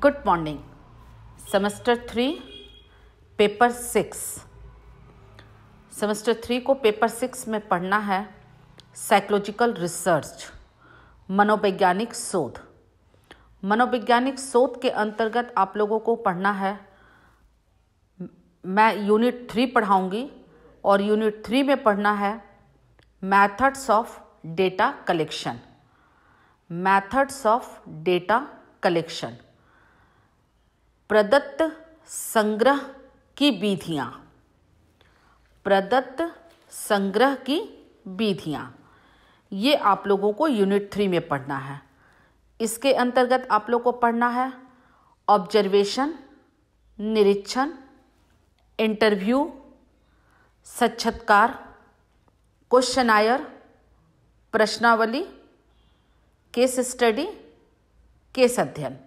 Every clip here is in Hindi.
good morning semester three paper six semester three को पेपर सिक्स में पढ़ना है साइकोलॉजिकल रिसर्च मनोवैज्ञानिक शोध मनोवैज्ञानिक शोध के अंतर्गत आप लोगों को पढ़ना है मैं यूनिट थ्री पढ़ाऊंगी और यूनिट थ्री में पढ़ना है methods of data collection methods of data collection प्रदत्त संग्रह की विधियाँ प्रदत्त संग्रह की विधियाँ ये आप लोगों को यूनिट थ्री में पढ़ना है इसके अंतर्गत आप लोग को पढ़ना है ऑब्जर्वेशन निरीक्षण इंटरव्यू साक्षात्कार क्वेश्चन आयर प्रश्नावली केस स्टडी केस अध्ययन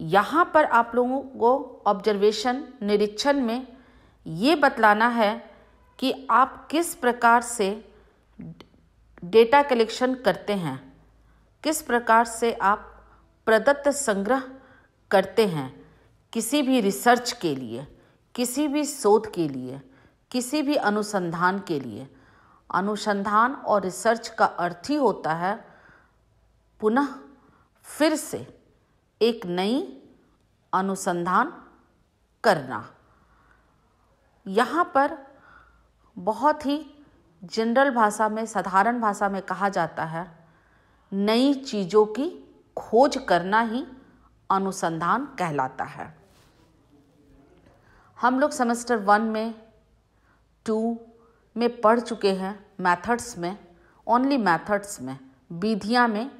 यहाँ पर आप लोगों को ऑब्जर्वेशन निरीक्षण में ये बतलाना है कि आप किस प्रकार से डेटा कलेक्शन करते हैं किस प्रकार से आप प्रदत्त संग्रह करते हैं किसी भी रिसर्च के लिए किसी भी शोध के लिए किसी भी अनुसंधान के लिए अनुसंधान और रिसर्च का अर्थ ही होता है पुनः फिर से एक नई अनुसंधान करना यहाँ पर बहुत ही जनरल भाषा में साधारण भाषा में कहा जाता है नई चीज़ों की खोज करना ही अनुसंधान कहलाता है हम लोग सेमेस्टर वन में टू में पढ़ चुके हैं मैथड्स में ओनली मैथड्स में विधियाँ में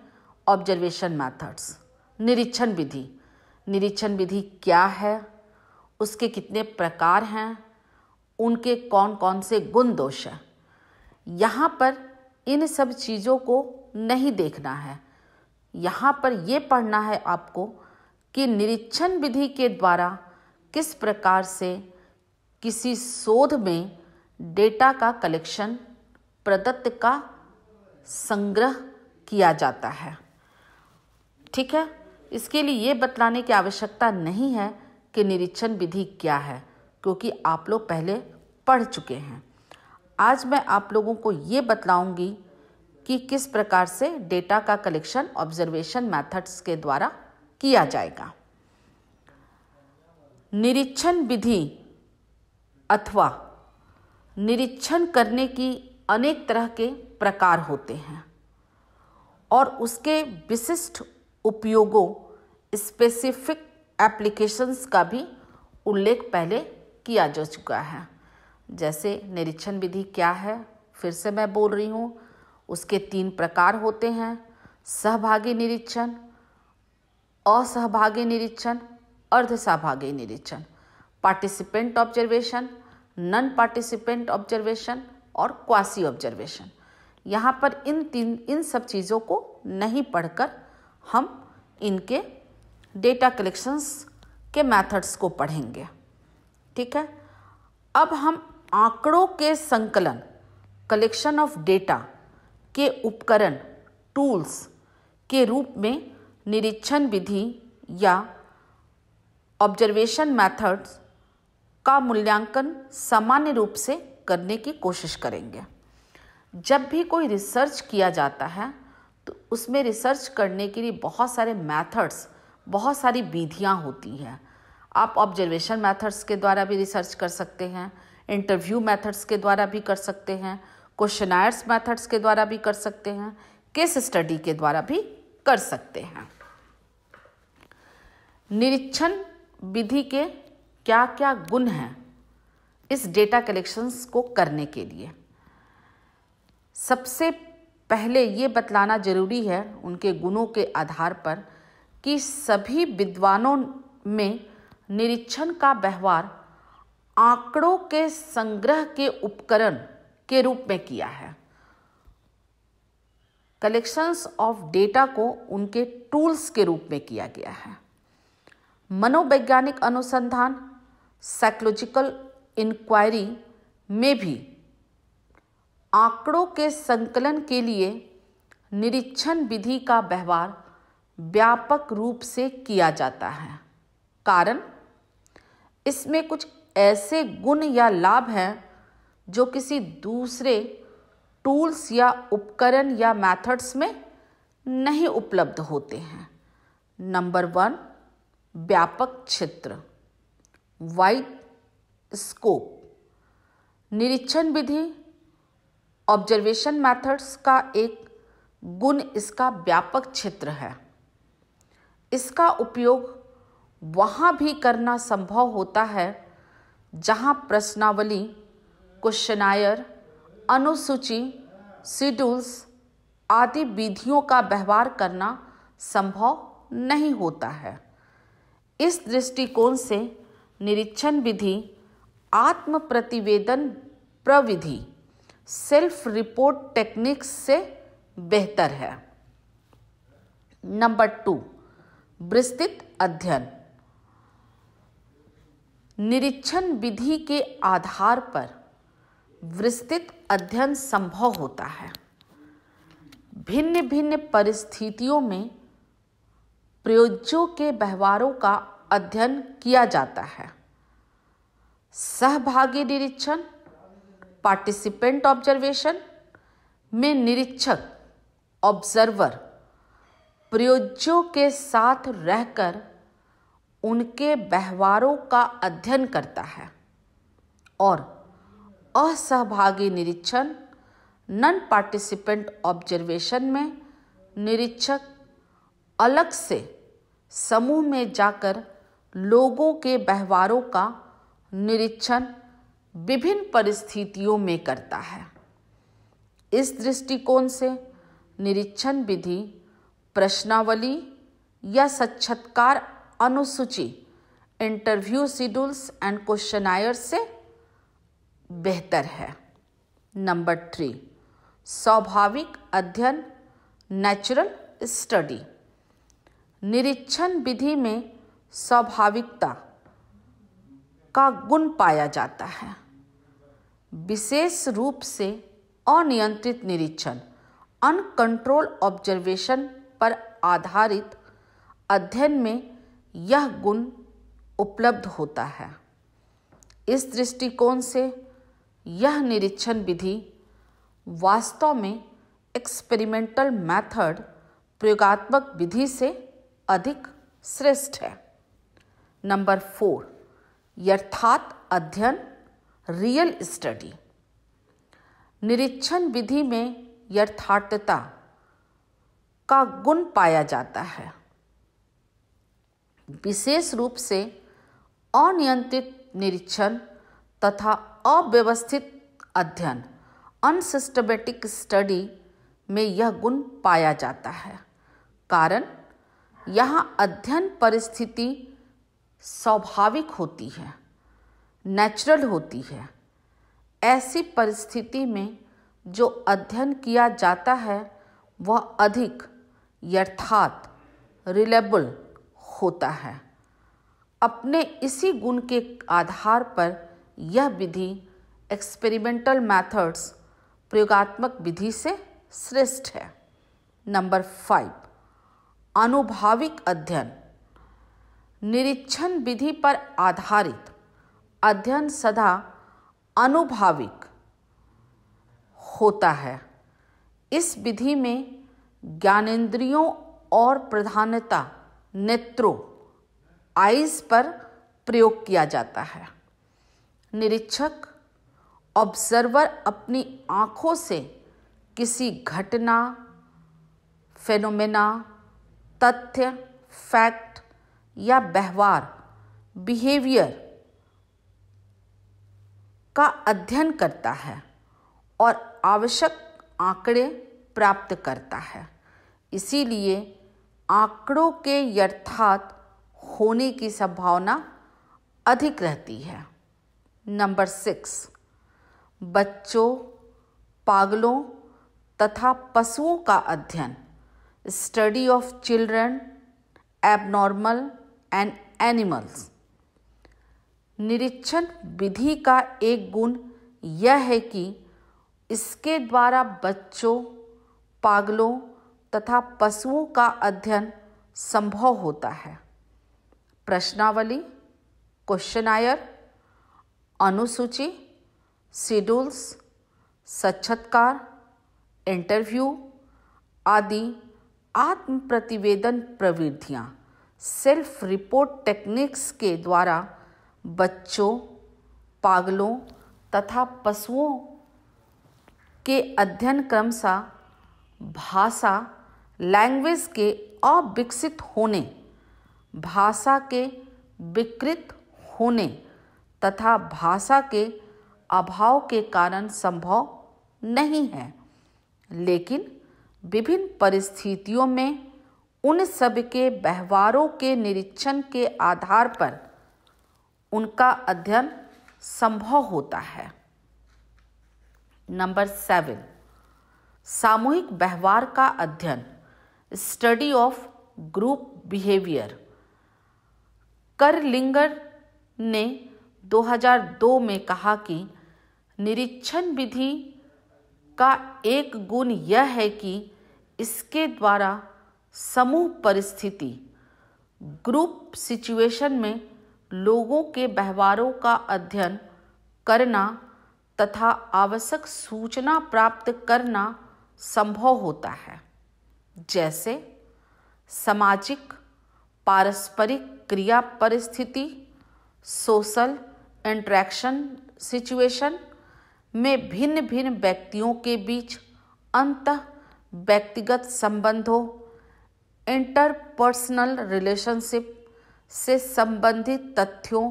ऑब्जर्वेशन मैथड्स निरीक्षण विधि निरीक्षण विधि क्या है उसके कितने प्रकार हैं उनके कौन कौन से गुण दोष हैं यहाँ पर इन सब चीज़ों को नहीं देखना है यहाँ पर ये पढ़ना है आपको कि निरीक्षण विधि के द्वारा किस प्रकार से किसी शोध में डेटा का कलेक्शन प्रदत्त का संग्रह किया जाता है ठीक है इसके लिए ये बतलाने की आवश्यकता नहीं है कि निरीक्षण विधि क्या है क्योंकि आप लोग पहले पढ़ चुके हैं आज मैं आप लोगों को ये बतलाऊंगी कि किस प्रकार से डेटा का कलेक्शन ऑब्जर्वेशन मेथड्स के द्वारा किया जाएगा निरीक्षण विधि अथवा निरीक्षण करने की अनेक तरह के प्रकार होते हैं और उसके विशिष्ट उपयोगों स्पेसिफिक एप्लीकेशंस का भी उल्लेख पहले किया जा चुका है जैसे निरीक्षण विधि क्या है फिर से मैं बोल रही हूँ उसके तीन प्रकार होते हैं सहभागी निरीक्षण असहभागी निरीक्षण अर्ध सहभागी निरीक्षण participant observation non participant observation और क्वासी ऑब्जर्वेशन यहाँ पर इन तीन इन सब चीज़ों को नहीं पढ़कर हम इनके डेटा कलेक्शंस के मेथड्स को पढ़ेंगे ठीक है अब हम आंकड़ों के संकलन कलेक्शन ऑफ डेटा के उपकरण टूल्स के रूप में निरीक्षण विधि या ऑब्जर्वेशन मेथड्स का मूल्यांकन सामान्य रूप से करने की कोशिश करेंगे जब भी कोई रिसर्च किया जाता है उसमें रिसर्च करने के लिए बहुत सारे मेथड्स बहुत सारी विधियाँ होती हैं आप ऑब्जर्वेशन मेथड्स के द्वारा भी रिसर्च कर सकते हैं इंटरव्यू मेथड्स के द्वारा भी कर सकते हैं क्वेश्चनायर्स मेथड्स के द्वारा भी कर सकते हैं केस स्टडी के द्वारा भी कर सकते हैं निरीक्षण विधि के क्या क्या गुण हैं इस डेटा कलेक्शंस को करने के लिए सबसे पहले ये बतलाना जरूरी है उनके गुणों के आधार पर कि सभी विद्वानों में निरीक्षण का व्यवहार आंकड़ों के संग्रह के उपकरण के रूप में किया है कलेक्शंस ऑफ डेटा को उनके टूल्स के रूप में किया गया है मनोवैज्ञानिक अनुसंधान साइकोलॉजिकल इंक्वायरी में भी आंकड़ों के संकलन के लिए निरीक्षण विधि का व्यवहार व्यापक रूप से किया जाता है कारण इसमें कुछ ऐसे गुण या लाभ हैं जो किसी दूसरे टूल्स या उपकरण या मेथड्स में नहीं उपलब्ध होते हैं नंबर वन व्यापक क्षेत्र वाइड स्कोप निरीक्षण विधि ऑब्जर्वेशन मेथड्स का एक गुण इसका व्यापक क्षेत्र है इसका उपयोग वहाँ भी करना संभव होता है जहाँ प्रश्नावली क्वेश्चनायर अनुसूची शिड्यूल्स आदि विधियों का व्यवहार करना संभव नहीं होता है इस दृष्टिकोण से निरीक्षण विधि आत्म प्रतिवेदन प्रविधि सेल्फ रिपोर्ट टेक्निक्स से बेहतर है नंबर टू विस्तृत अध्ययन निरीक्षण विधि के आधार पर विस्तृत अध्ययन संभव होता है भिन्न भिन्न परिस्थितियों में प्रयोज्यों के व्यवहारों का अध्ययन किया जाता है सहभागी निरीक्षण पार्टिसिपेंट ऑब्जर्वेशन में निरीक्षक ऑब्जर्वर प्रयोज्यों के साथ रहकर उनके व्यवहारों का अध्ययन करता है और असहभागी निरीक्षण नॉन पार्टिसिपेंट ऑब्जर्वेशन में निरीक्षक अलग से समूह में जाकर लोगों के व्यवहारों का निरीक्षण विभिन्न परिस्थितियों में करता है इस दृष्टिकोण से निरीक्षण विधि प्रश्नावली या सच्छत्कार अनुसूची interview schedules and questionnaire से बेहतर है नंबर थ्री स्वाभाविक अध्ययन नेचुरल स्टडी निरीक्षण विधि में स्वाभाविकता का गुण पाया जाता है विशेष रूप से अनियंत्रित निरीक्षण अनकंट्रोल ऑब्जर्वेशन पर आधारित अध्ययन में यह गुण उपलब्ध होता है इस दृष्टिकोण से यह निरीक्षण विधि वास्तव में एक्सपेरिमेंटल मेथड प्रयोगात्मक विधि से अधिक श्रेष्ठ है नंबर फोर यर्थात अध्ययन रियल स्टडी निरीक्षण विधि में यथार्थता का गुण पाया जाता है विशेष रूप से अनियंत्रित निरीक्षण तथा अव्यवस्थित अध्ययन अनसिस्टमेटिक स्टडी में यह गुण पाया जाता है कारण यहाँ अध्ययन परिस्थिति स्वाभाविक होती है नेचुरल होती है ऐसी परिस्थिति में जो अध्ययन किया जाता है वह अधिक यथार्थ रिलेबल होता है अपने इसी गुण के आधार पर यह विधि एक्सपेरिमेंटल मेथड्स प्रयोगात्मक विधि से श्रेष्ठ है नंबर फाइव अनुभाविक अध्ययन निरीक्षण विधि पर आधारित अध्ययन सदा अनुभाविक होता है इस विधि में ज्ञानेन्द्रियों और प्रधानता नेत्रों आइज पर प्रयोग किया जाता है निरीक्षक ऑब्जर्वर अपनी आँखों से किसी घटना फेनोमेना तथ्य फैक्ट या व्यवहार बिहेवियर का अध्ययन करता है और आवश्यक आंकड़े प्राप्त करता है इसीलिए आंकड़ों के यथार्थ होने की संभावना अधिक रहती है नंबर सिक्स बच्चों पागलों तथा पशुओं का अध्ययन study of children abnormal and animals निरीक्षण विधि का एक गुण यह है कि इसके द्वारा बच्चों पागलों तथा पशुओं का अध्ययन संभव होता है प्रश्नावली क्वेश्चन आयर अनुसूची शेड्यूल्स साक्षात्कार इंटरव्यू आदि आत्म प्रतिवेदन प्रविधियाँ सेल्फ रिपोर्ट टेक्निक्स के द्वारा बच्चों पागलों तथा पशुओं के अध्ययन क्रम सा भाषा लैंग्वेज के अविकसित होने भाषा के विकृत होने तथा भाषा के अभाव के कारण संभव नहीं है लेकिन विभिन्न परिस्थितियों में उन सब के व्यवहारों के निरीक्षण के आधार पर उनका अध्ययन संभव होता है नंबर सेवन सामूहिक व्यवहार का अध्ययन study of group behaviour Kerlinger ने 2002 में कहा कि निरीक्षण विधि का एक गुण यह है कि इसके द्वारा समूह परिस्थिति ग्रुप सिचुएशन में लोगों के व्यवहारों का अध्ययन करना तथा आवश्यक सूचना प्राप्त करना संभव होता है जैसे सामाजिक पारस्परिक क्रिया परिस्थिति सोशल इंट्रैक्शन सिचुएशन में भिन्न भिन्न व्यक्तियों के बीच अंत व्यक्तिगत संबंधों इंटरपर्सनल रिलेशनशिप से संबंधित तथ्यों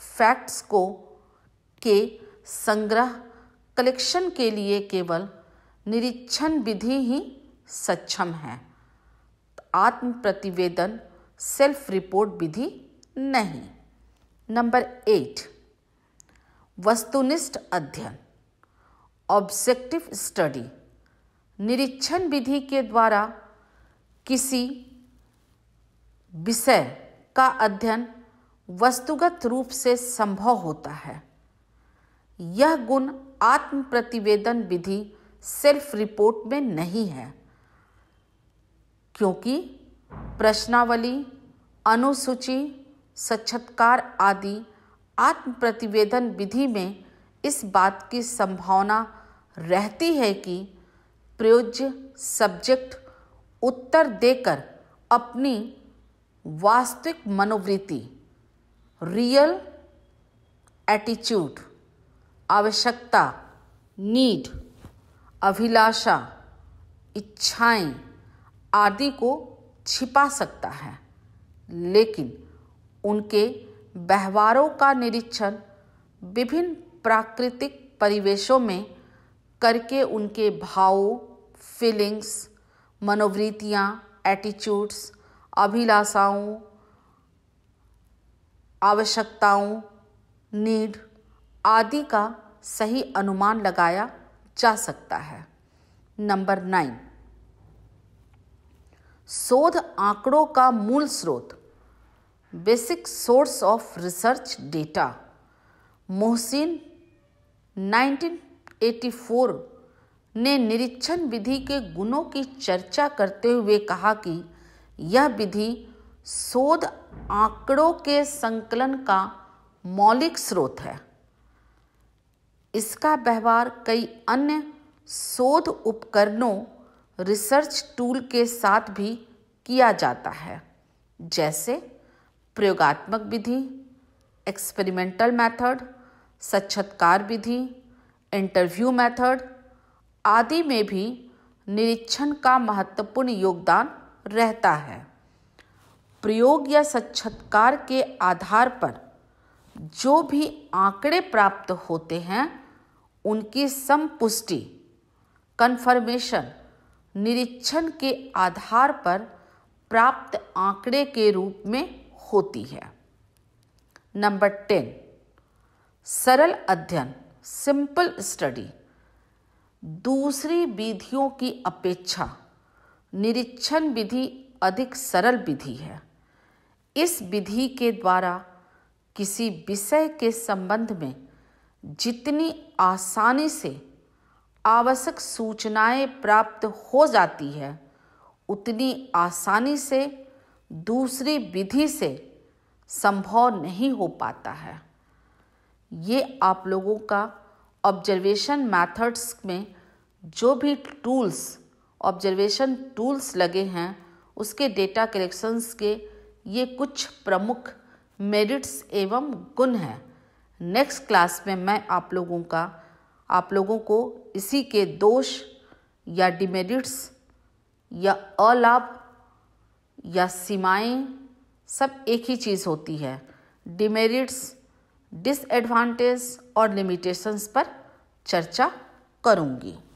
फैक्ट्स को के संग्रह कलेक्शन के लिए केवल निरीक्षण विधि ही सक्षम है आत्म प्रतिवेदन सेल्फ रिपोर्ट विधि नहीं नंबर एट वस्तुनिष्ठ अध्ययन ऑब्जेक्टिव स्टडी निरीक्षण विधि के द्वारा किसी विषय का अध्ययन वस्तुगत रूप से संभव होता है यह गुण आत्म प्रतिवेदन विधि सेल्फ रिपोर्ट में नहीं है क्योंकि प्रश्नावली अनुसूची सक्षत्कार आदि आत्म प्रतिवेदन विधि में इस बात की संभावना रहती है कि प्रयोज्य सब्जेक्ट उत्तर देकर अपनी वास्तविक मनोवृत्ति रियल एटीट्यूड आवश्यकता नीड अभिलाषा इच्छाएं आदि को छिपा सकता है लेकिन उनके व्यवहारों का निरीक्षण विभिन्न प्राकृतिक परिवेशों में करके उनके भावों फीलिंग्स मनोवृत्तियाँ एटीट्यूड्स अभिलाषाओं आवश्यकताओं नीड आदि का सही अनुमान लगाया जा सकता है नंबर नाइन शोध आंकड़ों का मूल स्रोत basic source of research data Mohsin 1984 ने निरीक्षण विधि के गुणों की चर्चा करते हुए कहा कि यह विधि शोध आंकड़ों के संकलन का मौलिक स्रोत है इसका व्यवहार कई अन्य शोध उपकरणों रिसर्च टूल के साथ भी किया जाता है जैसे प्रयोगात्मक विधि एक्सपेरिमेंटल मेथड सक्षत्कार विधि इंटरव्यू मेथड आदि में भी निरीक्षण का महत्वपूर्ण योगदान रहता है प्रयोग या सक्षत्कार के आधार पर जो भी आंकड़े प्राप्त होते हैं उनकी संपुष्टि कन्फर्मेशन निरीक्षण के आधार पर प्राप्त आंकड़े के रूप में होती है नंबर टेन सरल अध्ययन सिंपल स्टडी दूसरी विधियों की अपेक्षा निरीक्षण विधि अधिक सरल विधि है इस विधि के द्वारा किसी विषय के संबंध में जितनी आसानी से आवश्यक सूचनाएं प्राप्त हो जाती है उतनी आसानी से दूसरी विधि से संभव नहीं हो पाता है ये आप लोगों का ऑब्जर्वेशन मेथड्स में जो भी टूल्स ऑब्जर्वेशन टूल्स लगे हैं उसके डेटा कलेक्शंस के ये कुछ प्रमुख मेरिट्स एवं गुण हैं नेक्स्ट क्लास में मैं आप लोगों का आप लोगों को इसी के दोष या डिमेरिट्स या अलाभ या सीमाएं सब एक ही चीज़ होती है डिमेरिट्स डिसएडवांटेज और लिमिटेशंस पर चर्चा करूँगी